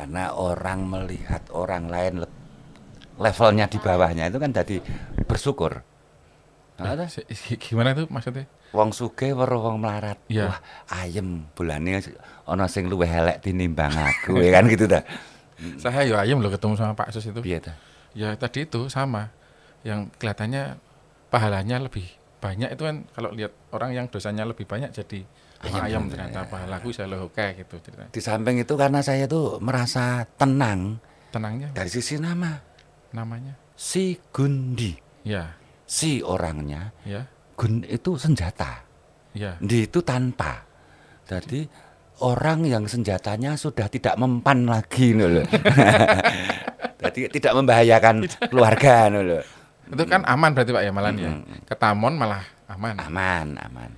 karena orang melihat orang lain levelnya di bawahnya itu kan jadi bersyukur. Nah, gimana itu maksudnya? Wong suge weruh wong melarat. Yeah. Wah, ayem bulannya ono sing luwih helek tinimbang aku ya kan gitu dah. Saya yo ya ayem lo ketemu sama Pak Sus itu. Iya Ya tadi itu sama yang kelihatannya pahalanya lebih banyak itu kan kalau lihat orang yang dosanya lebih banyak jadi ah, ayam, ayam ternyata ya. pahalaku saya kayak gitu di samping itu karena saya tuh merasa tenang tenangnya dari sisi nama namanya si Gundi ya si orangnya ya Gun itu senjata ya di itu tanpa jadi orang yang senjatanya sudah tidak mempan lagi nul, jadi tidak membahayakan keluarga nul. Itu kan aman berarti Pak ya malah hmm. ya. Ke Tamon malah aman. Aman, aman.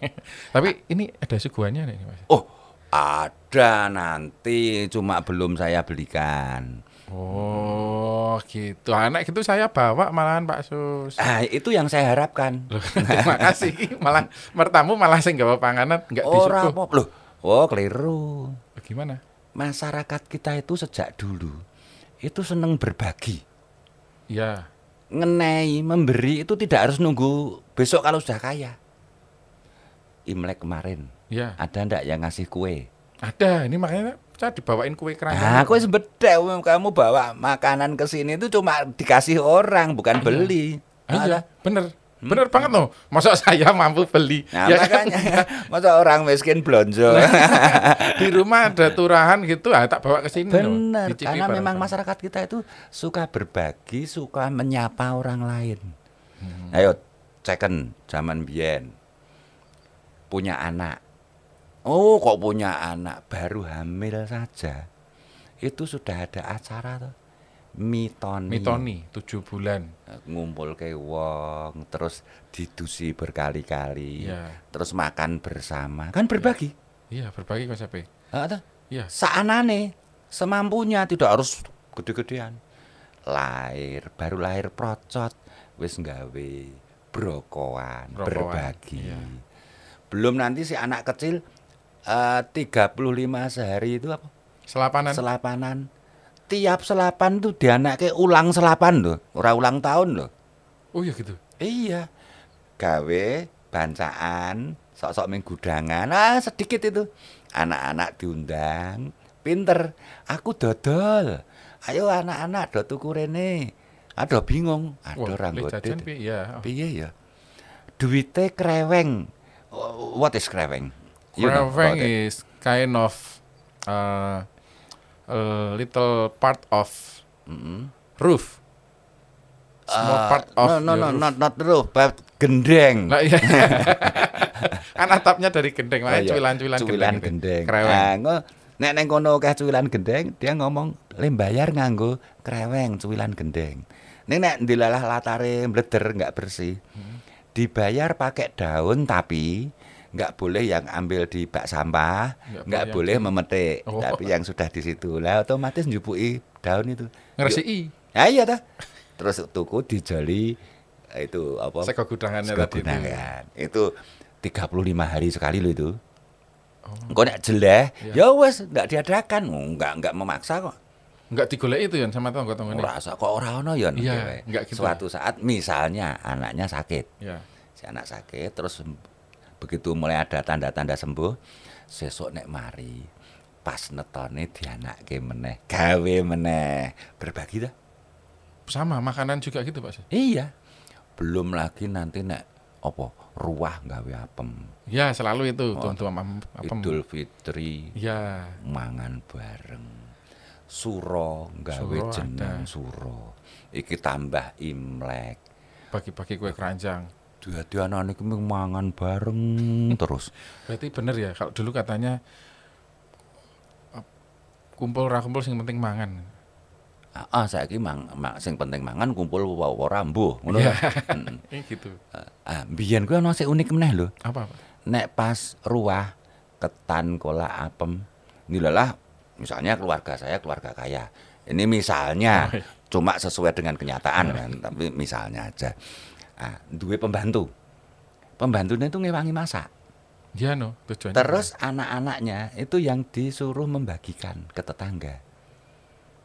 Tapi ini ada suguhannya nih Mas. Oh, ada nanti cuma belum saya belikan. Oh gitu. Anak ah, itu saya bawa malahan Pak Sus. Ah, itu yang saya harapkan. Loh, terima kasih. Malah mertamu malah sing bawa panganan enggak oh, disuguh. Loh, oh keliru. Gimana? Masyarakat kita itu sejak dulu itu seneng berbagi. Iya ngenai memberi itu tidak harus nunggu besok kalau sudah kaya. Imlek kemarin. Ya. Ada ndak yang ngasih kue? Ada, ini makanya saya dibawain kue keranjang. Nah, kue sebeda kamu bawa makanan ke sini itu cuma dikasih orang bukan iya. beli. Ah, iya, bener. Hmm? Bener banget loh. Masa saya mampu beli? Nah, ya kan? makanya kan? masa orang miskin blonjo. di rumah ada turahan gitu, ah, tak bawa ke sini Bener, loh. karena memang masyarakat kita itu suka berbagi, suka menyapa orang lain. Hmm. Ayo ceken zaman bien Punya anak. Oh, kok punya anak baru hamil saja. Itu sudah ada acara tuh mitoni mitoni tujuh bulan ngumpul ke wong terus didusi berkali-kali yeah. terus makan bersama kan berbagi iya yeah. yeah, berbagi mas Ape ada iya saanane semampunya tidak harus gede-gedean lahir baru lahir procot wis nggawe brokoan, brokoan berbagi yeah. belum nanti si anak kecil eh, uh, 35 sehari itu apa selapanan selapanan tiap selapan tuh ke ulang selapan loh, ora ulang tahun loh. Oh iya gitu. Iya. Gawe bancaan, sok-sok main gudangan, ah sedikit itu. Anak-anak diundang, pinter. Aku dodol. Ayo anak-anak do tuku rene. Ada bingung, ada ranggote. Piye iya, oh. Piye ya? Duite kreweng. What is kreweng? You know is kind of uh, little part of mm-hmm. roof. Small uh, part of no no no roof. not not roof but gendeng. Nah, iya. kan atapnya dari gendeng, makanya oh, cuilan-cuilan gendeng. gendeng. Kreweng. Nah, nek neng kono akeh cuilan gendeng, dia ngomong lembayar nganggo kreweng cuilan gendeng. Ning nek ndilalah latare mleder nggak bersih. Hmm. Dibayar pakai daun tapi nggak boleh yang ambil di bak sampah, nggak, boleh yang... memetik, oh. tapi yang sudah di situ lah otomatis jupui daun itu. Ngresi. Ya ah, iya dah. Terus tuku dijali eh, itu apa? Sego gudangannya tadi gudangan. itu. puluh 35 hari sekali loh itu. Oh. Kok nggak jeleh, iya. ya wes nggak diadakan, oh, nggak nggak memaksa kok. Enggak digolek itu ya sama tonggo tonggo ini. Rasa kok ora ono ya. Iya, enggak gitu. Suatu saat misalnya anaknya sakit. Iya. Si anak sakit terus begitu mulai ada tanda-tanda sembuh sesok nek mari pas netone dianake meneh gawe meneh berbagi dah sama makanan juga gitu pak iya belum lagi nanti nek opo ruah gawe apem ya selalu itu oh, tuan apem Idul Fitri ya mangan bareng suro gawe jeneng suro iki tambah imlek pagi-pagi kue keranjang Dua-dua anak ini mangan bareng terus. Berarti bener ya kalau dulu katanya kumpul ra kumpul sing penting mangan. Ah, saya kira mang, mang, sing penting mangan kumpul bawa rambu, ngono. Yeah. Iya gitu. Ah, biyen kuwi ana sing unik meneh lho. Apa, apa? Nek pas ruah ketan kolak apem. Nilalah misalnya keluarga saya keluarga kaya. Ini misalnya oh, iya. cuma sesuai dengan kenyataan oh, iya. kan, tapi misalnya aja ah, duwe pembantu pembantunya itu ngewangi masak ya no terus anak-anaknya itu yang disuruh membagikan ke tetangga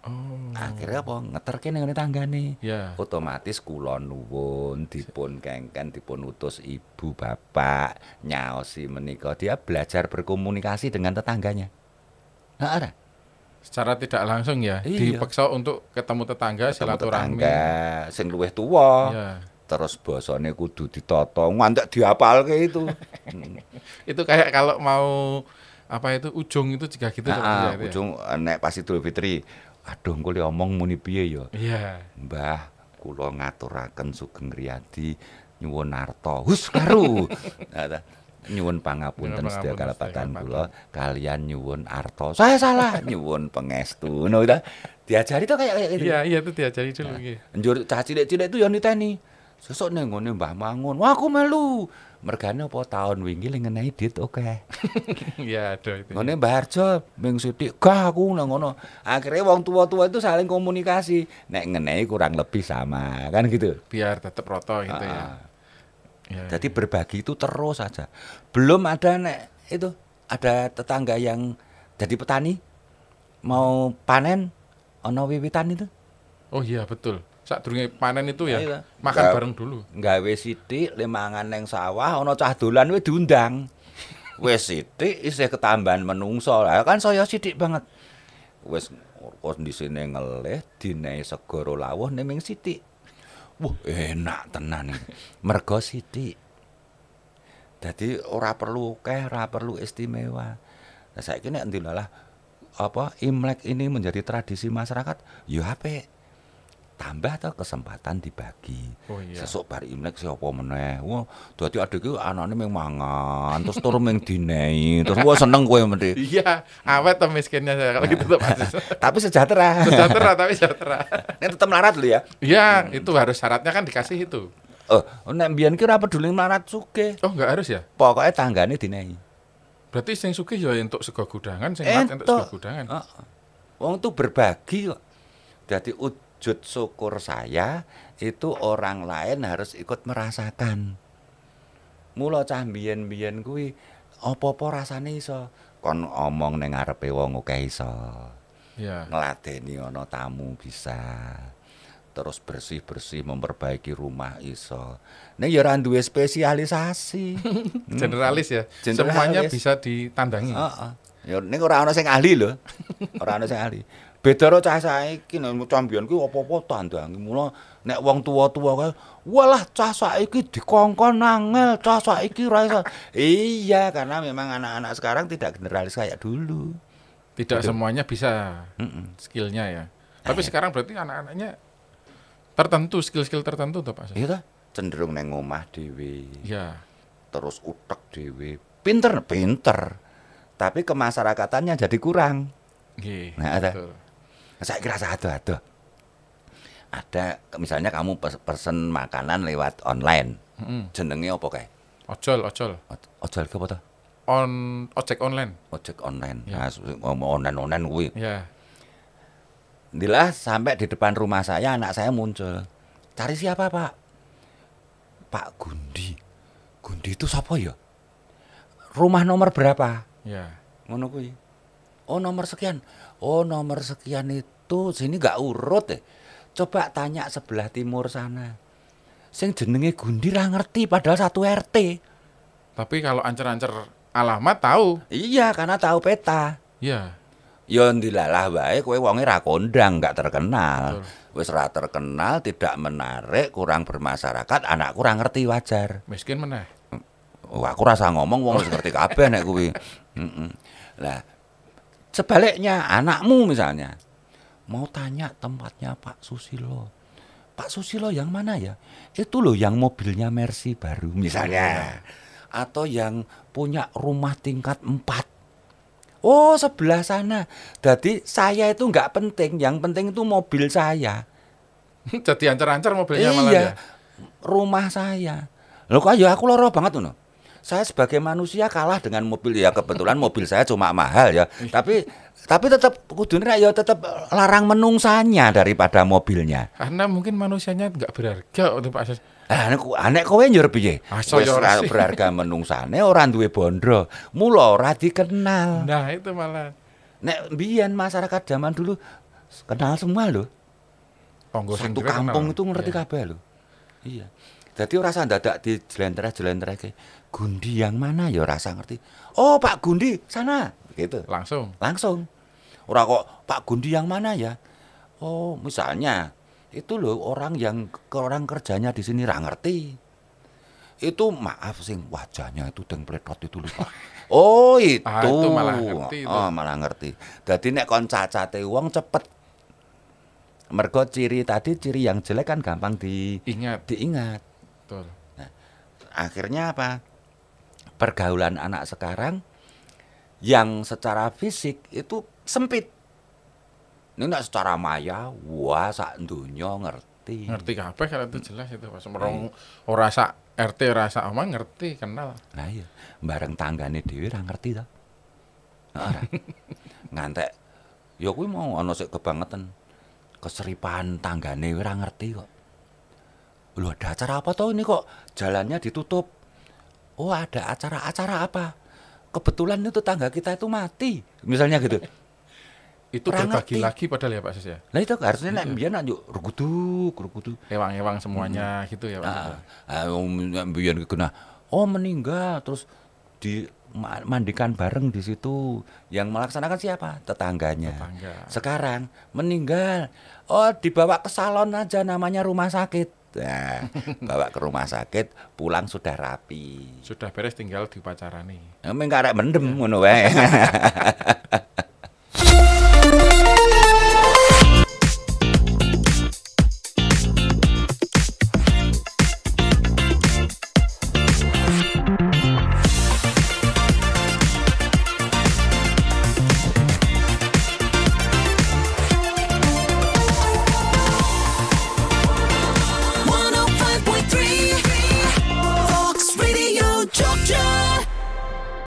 Oh. Akhirnya apa? ngeterkin dengan tetangga nih, Ya. Otomatis kulon nuwun dipun kengken dipun utus ibu bapak nyaosi menikah dia belajar berkomunikasi dengan tetangganya. Nah, ada. Secara tidak langsung ya, iya. dipaksa untuk ketemu tetangga ketemu silaturahmi. Tetangga sing luweh tua. Iya terus bosone kudu ditoto ngantek kayak itu itu kayak kalau mau apa itu ujung itu juga gitu nah, ya, ujung ya. nek pas Idul Fitri aduh gue omong muni piye ya iya mbah kula ngaturaken Sugeng Riyadi nyuwun narto hus karu nah, nyuwun pangapunten sedaya kalebatan kula kalian nyuwun arto saya salah nyuwun pengestu ngono ta diajari tuh kayak kayak gitu iya iya itu diajari dulu nggih iya. njur cah cilik-cilik itu yo ya niteni Sesuk ning ngene Mbah Mangun. Wah aku melu. Mergane apa tahun wingi le ngenehi dit oke. Iya, aduh itu. Ngene ya. Mbah Harjo ming sithik gah aku nang ngono. Akhire wong tua-tua itu saling komunikasi. Nek ngenehi kurang lebih sama, kan gitu. Biar tetap roto gitu ya. Ya, Jadi berbagi itu terus saja. Belum ada nek itu ada tetangga yang jadi petani mau panen ono wiwitan itu. Oh iya betul sak durunge panen itu ya Ayo. Nah, iya. makan bareng dulu. Gawe sithik lemangan neng sawah ono cah dolan we diundang. wes sithik isih ketambahan menungso. Lah kan saya sidik banget. wes kos di sini ngeleh ngelih nai segoro lawuh neming siti Wah, enak tenan nih Mergo siti jadi ora perlu keh ora perlu istimewa. saya kira nanti lah apa Imlek ini menjadi tradisi masyarakat, ya apik tambah atau kesempatan dibagi. Oh, iya. Sesuk bar Imlek siapa meneh. Wah, dadi adek iki anane mung mangan, terus tur mung dinei, terus wah seneng kowe mesti. Iya, awet to miskinnya kalau nah. gitu tuh Tapi sejahtera. sejahtera tapi sejahtera. Ini tetap melarat lho ya. Iya, hmm. itu harus syaratnya kan dikasih itu. Oh, nek mbiyen ki ora peduli melarat suke. Oh, enggak harus ya? Pokoknya tanggane dinei. Berarti sing suke ya untuk sego gudangan, sing melarat untuk sego gudangan. Heeh. Wong tuh berbagi jadi Dadi wujud syukur saya itu orang lain harus ikut merasakan. Mula cah mbiyen-mbiyen kuwi apa-apa rasane iso kon omong ning ngarepe wong akeh iso. Yeah. Ngeladeni ana tamu bisa. Terus bersih-bersih memperbaiki rumah iso. Nek ya ora duwe spesialisasi. Generalis ya. Hmm. Generalis. Semuanya bisa ditandangi. Heeh. Uh -uh. Ya ning ora ana sing ahli lho. Ora ana sing ahli. Beda karo cah saiki nek cah mbiyen kuwi apa-apa tandangi mula nek wong tua-tua kae walah cah saiki dikongkon nangel cah saiki ra Iya, karena memang anak-anak sekarang tidak generalis kayak dulu. Tidak semuanya bisa mm -mm. skillnya ya. Eh. Tapi eh. sekarang berarti anak-anaknya tertentu skill-skill tertentu tuh Pak. Iya cenderung neng omah dhewe. Iya. Terus utek dhewe. Pinter, pinter. Tapi kemasyarakatannya jadi kurang. Nggih. Nah, Nah, saya kira satu ada ada misalnya kamu pesen makanan lewat online hmm. jenenge apa kayak ojol ojol ojol ke apa tuh on ojek online ojek online yeah. nah, online online gue yeah. Ya. sampai di depan rumah saya anak saya muncul cari siapa pak pak Gundi Gundi itu siapa ya rumah nomor berapa ya yeah. ngono Oh nomor sekian. Oh nomor sekian itu sini gak urut deh. Ya. Coba tanya sebelah timur sana. Sing jenenge Gundi lah ngerti padahal satu RT. Tapi kalau ancer-ancer alamat tahu. Iya, karena tahu peta. Iya. Ya dilalah baik, kowe wonge ra kondang, gak terkenal. wis ra terkenal, tidak menarik, kurang bermasyarakat, anak kurang ngerti wajar. Miskin meneh. Wah, aku rasa ngomong wong wis ngerti kabeh nek kuwi. Heeh. Lah, Sebaliknya anakmu misalnya mau tanya tempatnya Pak Susilo. Pak Susilo yang mana ya? Itu loh yang mobilnya Mercy baru misalnya. Atau yang punya rumah tingkat 4. Oh sebelah sana. Jadi saya itu nggak penting. Yang penting itu mobil saya. Jadi ancar-ancar mobilnya iya, malah ya? rumah saya. Loh kok ya aku loro banget tuh saya sebagai manusia kalah dengan mobil ya kebetulan mobil saya cuma mahal ya tapi tapi tetap kudunya ya tetap larang menungsanya daripada mobilnya karena mungkin manusianya nggak berharga untuk Pak aneh Anak anek kowe nyur piye? Ah, ya berharga menungsane ora duwe bondro mula ora dikenal. Nah, itu malah nek mbiyen masyarakat zaman dulu kenal semua lho. Tonggo oh, Satu kampung itu ngerti yeah. kabeh lho. Iya. Jadi rasa dadak di jelentreh jelentera kayak Gundi yang mana ya rasa ngerti. Oh Pak Gundi sana gitu. Langsung. Langsung. Orang kok Pak Gundi yang mana ya? Oh misalnya itu loh orang yang orang kerjanya di sini Rangerti. ngerti. Itu maaf sing wajahnya itu deng pletot itu lupa. oh ah, itu. Ah, itu malah ngerti. Itu. Oh malah ngerti. Jadi nek kon cacate wong cepet Mergo ciri tadi ciri yang jelek kan gampang diingat. Diingat. Betul. Nah, akhirnya apa? Pergaulan anak sekarang yang secara fisik itu sempit. Ini enggak secara maya, wah sak dunia ngerti. Ngerti kabeh kalau itu jelas itu pas nah, merong iya. ora sak RT ora sak omah ngerti, kenal. Nah iya, bareng tanggane dhewe ora ngerti ta. Ora. Ngantek ya kuwi mau ana sik kebangetan keseripan tanggane ora ngerti kok lu ada acara apa tau ini kok jalannya ditutup oh ada acara-acara apa kebetulan itu tangga kita itu mati misalnya gitu itu berbagi lagi padahal ya Pak Sis ya. Nah itu harusnya nek gitu. mbiyen nanti ruguduk, ruguduk. Ewang-ewang semuanya hmm. gitu ya Pak. Heeh. Nah, ya? ah, kena oh meninggal terus di mandikan bareng di situ. Yang melaksanakan siapa? Tetangganya. Tetangga. Sekarang meninggal. Oh, dibawa ke salon aja namanya rumah sakit. Nah, bawa ke rumah sakit, pulang sudah rapi. Sudah beres tinggal di pacaran nih Emang karek mendem iya. ngono wae.